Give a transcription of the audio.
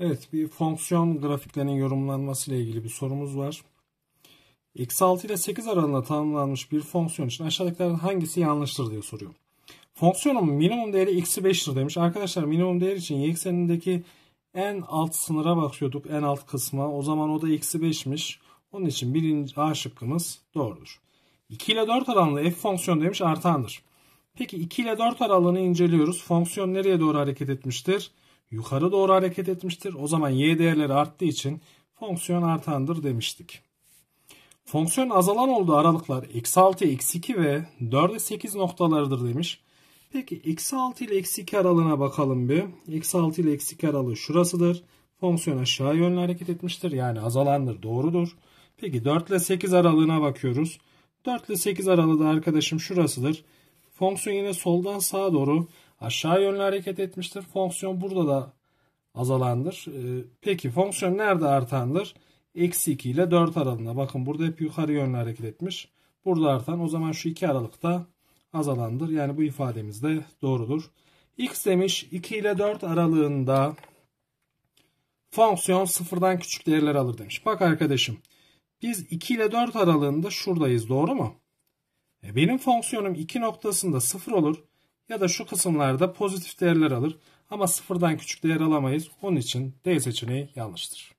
Evet bir fonksiyon grafiklerinin yorumlanması ile ilgili bir sorumuz var. X6 ile 8 aralığında tanımlanmış bir fonksiyon için aşağıdakilerden hangisi yanlıştır diye soruyor. Fonksiyonun minimum değeri x'i 5'tir demiş. Arkadaşlar minimum değer için y eksenindeki en alt sınıra bakıyorduk. En alt kısma. O zaman o da x'i 5'miş. Onun için birinci A şıkkımız doğrudur. 2 ile 4 aralığında f fonksiyonu demiş artandır. Peki 2 ile 4 aralığını inceliyoruz. Fonksiyon nereye doğru hareket etmiştir? yukarı doğru hareket etmiştir. O zaman y değerleri arttığı için fonksiyon artandır demiştik. Fonksiyon azalan olduğu aralıklar x 6, x 2 ve 4 4'e 8 noktalarıdır demiş. Peki x 6 ile x 2 aralığına bakalım bir. X 6 ile x 2 aralığı şurasıdır. Fonksiyon aşağı yönlü hareket etmiştir. Yani azalandır doğrudur. Peki 4 ile 8 aralığına bakıyoruz. 4 ile 8 aralığı da arkadaşım şurasıdır. Fonksiyon yine soldan sağa doğru aşağı yönlü hareket etmiştir. Fonksiyon burada da azalandır. Ee, peki fonksiyon nerede artandır? Eksi 2 ile 4 aralığında. Bakın burada hep yukarı yönlü hareket etmiş. Burada artan o zaman şu iki aralıkta azalandır. Yani bu ifademiz de doğrudur. X demiş 2 ile 4 aralığında fonksiyon sıfırdan küçük değerler alır demiş. Bak arkadaşım biz 2 ile 4 aralığında şuradayız doğru mu? E benim fonksiyonum 2 noktasında 0 olur ya da şu kısımlarda pozitif değerler alır ama sıfırdan küçük değer alamayız. Onun için D seçeneği yanlıştır.